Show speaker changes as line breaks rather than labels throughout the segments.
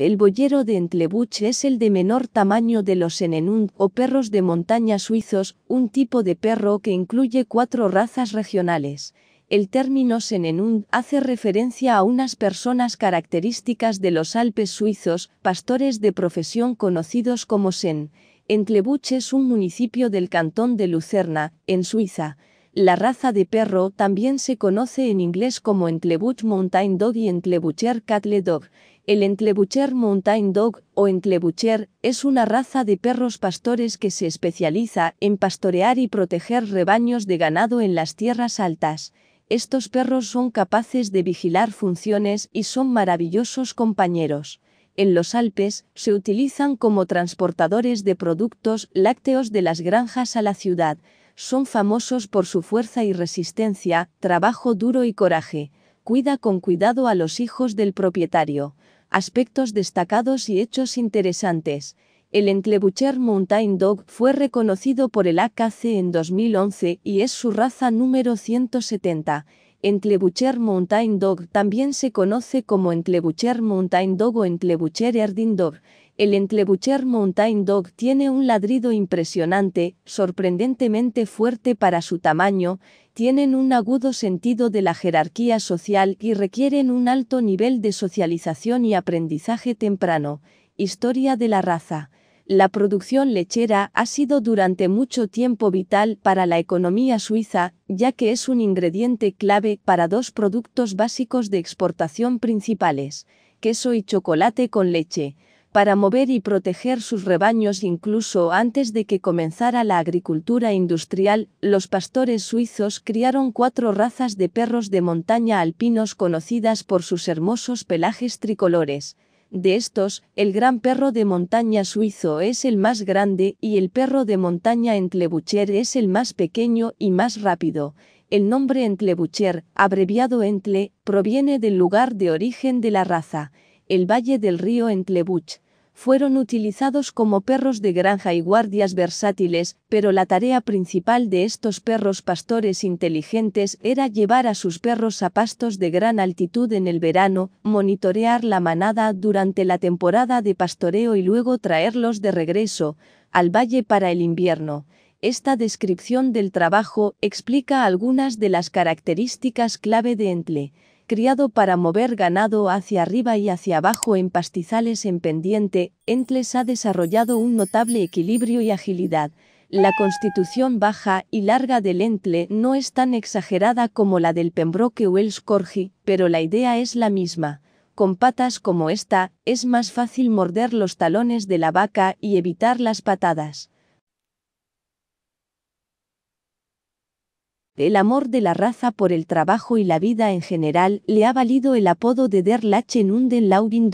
El boyero de Entlebuch es el de menor tamaño de los Sennenhund o perros de montaña suizos, un tipo de perro que incluye cuatro razas regionales. El término Senenund hace referencia a unas personas características de los Alpes suizos, pastores de profesión conocidos como Sen. Entlebuch es un municipio del cantón de Lucerna, en Suiza. La raza de perro también se conoce en inglés como Entlebuch Mountain Dog y Entlebucher Cattle Dog. El Entlebucher Mountain Dog o Entlebucher es una raza de perros pastores que se especializa en pastorear y proteger rebaños de ganado en las tierras altas. Estos perros son capaces de vigilar funciones y son maravillosos compañeros. En los Alpes se utilizan como transportadores de productos lácteos de las granjas a la ciudad. Son famosos por su fuerza y resistencia, trabajo duro y coraje cuida con cuidado a los hijos del propietario. Aspectos destacados y hechos interesantes. El Entlebucher Mountain Dog fue reconocido por el AKC en 2011 y es su raza número 170. Entlebucher Mountain Dog también se conoce como Entlebucher Mountain Dog o entlebucher Erdindog. Dog. El Entlebucher Mountain Dog tiene un ladrido impresionante, sorprendentemente fuerte para su tamaño, tienen un agudo sentido de la jerarquía social y requieren un alto nivel de socialización y aprendizaje temprano. Historia de la raza. La producción lechera ha sido durante mucho tiempo vital para la economía suiza, ya que es un ingrediente clave para dos productos básicos de exportación principales, queso y chocolate con leche para mover y proteger sus rebaños incluso antes de que comenzara la agricultura industrial, los pastores suizos criaron cuatro razas de perros de montaña alpinos conocidas por sus hermosos pelajes tricolores. De estos, el gran perro de montaña suizo es el más grande y el perro de montaña entlebucher es el más pequeño y más rápido. El nombre entlebucher, abreviado entle, proviene del lugar de origen de la raza el valle del río Entlebuch, fueron utilizados como perros de granja y guardias versátiles, pero la tarea principal de estos perros pastores inteligentes era llevar a sus perros a pastos de gran altitud en el verano, monitorear la manada durante la temporada de pastoreo y luego traerlos de regreso al valle para el invierno. Esta descripción del trabajo explica algunas de las características clave de Entle criado para mover ganado hacia arriba y hacia abajo en pastizales en pendiente, Entles ha desarrollado un notable equilibrio y agilidad. La constitución baja y larga del Entle no es tan exagerada como la del Pembroke o el pero la idea es la misma. Con patas como esta, es más fácil morder los talones de la vaca y evitar las patadas. el amor de la raza por el trabajo y la vida en general le ha valido el apodo de Der den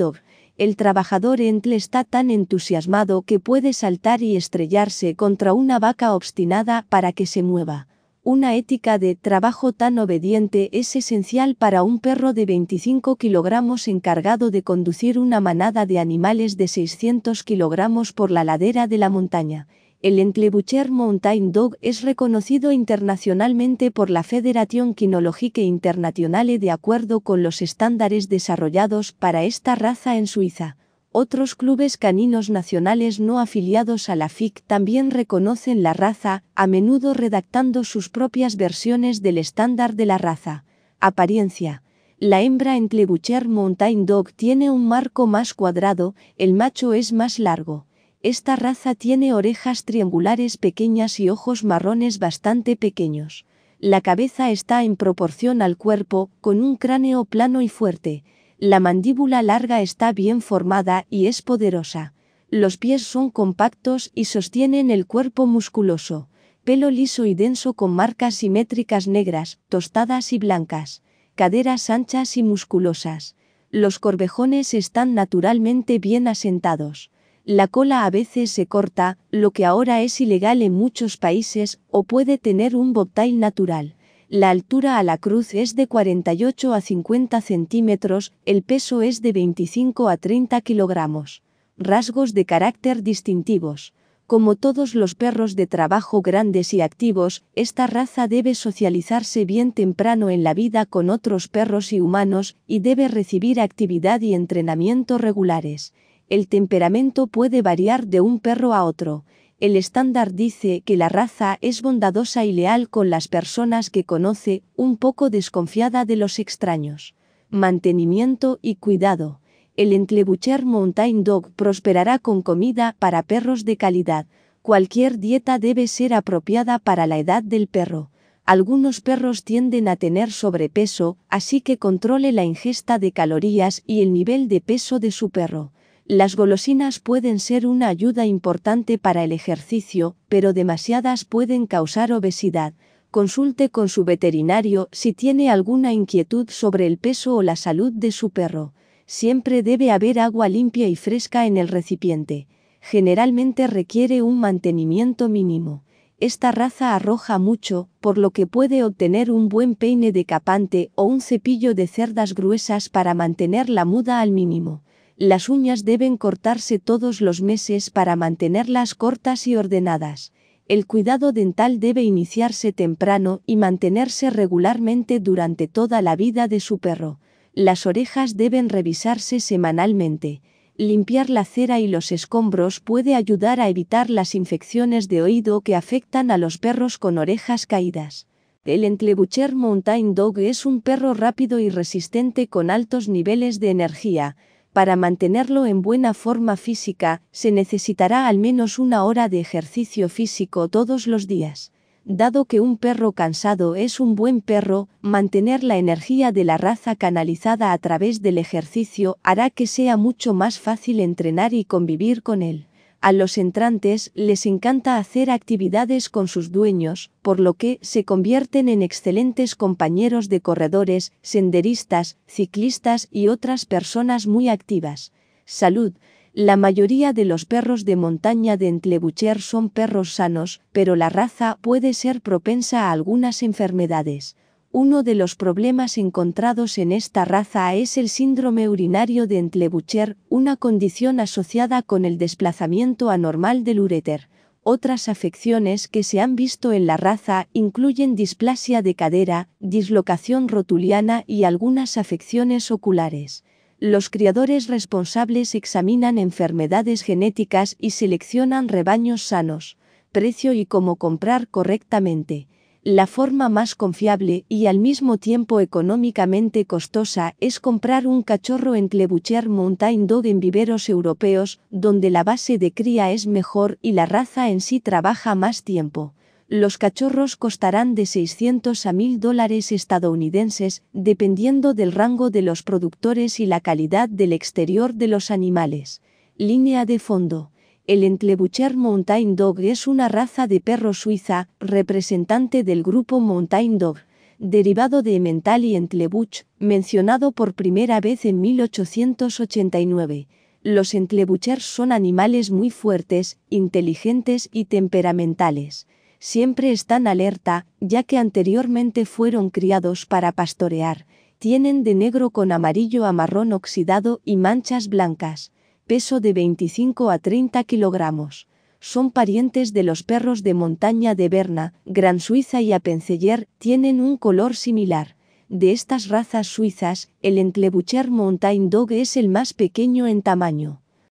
El trabajador Entle está tan entusiasmado que puede saltar y estrellarse contra una vaca obstinada para que se mueva. Una ética de trabajo tan obediente es esencial para un perro de 25 kilogramos encargado de conducir una manada de animales de 600 kilogramos por la ladera de la montaña el Entlebucher Mountain Dog es reconocido internacionalmente por la Federación Quinologique Internationale de acuerdo con los estándares desarrollados para esta raza en Suiza. Otros clubes caninos nacionales no afiliados a la FIC también reconocen la raza, a menudo redactando sus propias versiones del estándar de la raza. Apariencia la hembra Entlebucher Mountain Dog tiene un marco más cuadrado, el macho es más largo. Esta raza tiene orejas triangulares pequeñas y ojos marrones bastante pequeños. La cabeza está en proporción al cuerpo, con un cráneo plano y fuerte. La mandíbula larga está bien formada y es poderosa. Los pies son compactos y sostienen el cuerpo musculoso. Pelo liso y denso con marcas simétricas negras, tostadas y blancas. Caderas anchas y musculosas. Los corvejones están naturalmente bien asentados la cola a veces se corta, lo que ahora es ilegal en muchos países, o puede tener un bobtail natural. La altura a la cruz es de 48 a 50 centímetros, el peso es de 25 a 30 kilogramos. Rasgos de carácter distintivos. Como todos los perros de trabajo grandes y activos, esta raza debe socializarse bien temprano en la vida con otros perros y humanos, y debe recibir actividad y entrenamiento regulares. El temperamento puede variar de un perro a otro. El estándar dice que la raza es bondadosa y leal con las personas que conoce, un poco desconfiada de los extraños. Mantenimiento y cuidado. El Entlebucher Mountain Dog prosperará con comida para perros de calidad. Cualquier dieta debe ser apropiada para la edad del perro. Algunos perros tienden a tener sobrepeso, así que controle la ingesta de calorías y el nivel de peso de su perro. Las golosinas pueden ser una ayuda importante para el ejercicio, pero demasiadas pueden causar obesidad. Consulte con su veterinario si tiene alguna inquietud sobre el peso o la salud de su perro. Siempre debe haber agua limpia y fresca en el recipiente. Generalmente requiere un mantenimiento mínimo. Esta raza arroja mucho, por lo que puede obtener un buen peine de capante o un cepillo de cerdas gruesas para mantener la muda al mínimo. Las uñas deben cortarse todos los meses para mantenerlas cortas y ordenadas. El cuidado dental debe iniciarse temprano y mantenerse regularmente durante toda la vida de su perro. Las orejas deben revisarse semanalmente. Limpiar la cera y los escombros puede ayudar a evitar las infecciones de oído que afectan a los perros con orejas caídas. El Entlebucher Mountain Dog es un perro rápido y resistente con altos niveles de energía, para mantenerlo en buena forma física, se necesitará al menos una hora de ejercicio físico todos los días. Dado que un perro cansado es un buen perro, mantener la energía de la raza canalizada a través del ejercicio hará que sea mucho más fácil entrenar y convivir con él. A los entrantes les encanta hacer actividades con sus dueños, por lo que se convierten en excelentes compañeros de corredores, senderistas, ciclistas y otras personas muy activas. Salud. La mayoría de los perros de montaña de Entlebucher son perros sanos, pero la raza puede ser propensa a algunas enfermedades. Uno de los problemas encontrados en esta raza es el síndrome urinario de Entlebucher, una condición asociada con el desplazamiento anormal del uréter. Otras afecciones que se han visto en la raza incluyen displasia de cadera, dislocación rotuliana y algunas afecciones oculares. Los criadores responsables examinan enfermedades genéticas y seleccionan rebaños sanos, precio y cómo comprar correctamente. La forma más confiable y al mismo tiempo económicamente costosa es comprar un cachorro en Clebucher Mountain Dog en viveros europeos, donde la base de cría es mejor y la raza en sí trabaja más tiempo. Los cachorros costarán de 600 a 1000 dólares estadounidenses, dependiendo del rango de los productores y la calidad del exterior de los animales. Línea de fondo. El Entlebucher Mountain Dog es una raza de perro suiza, representante del grupo Mountain Dog, derivado de Emmental y Entlebuch, mencionado por primera vez en 1889. Los Entlebuchers son animales muy fuertes, inteligentes y temperamentales. Siempre están alerta, ya que anteriormente fueron criados para pastorear. Tienen de negro con amarillo a marrón oxidado y manchas blancas peso de 25 a 30 kilogramos. Son parientes de los perros de montaña de Berna, Gran Suiza y Apenceller, tienen un color similar. De estas razas suizas, el Entlebucher Mountain Dog es el más pequeño en tamaño.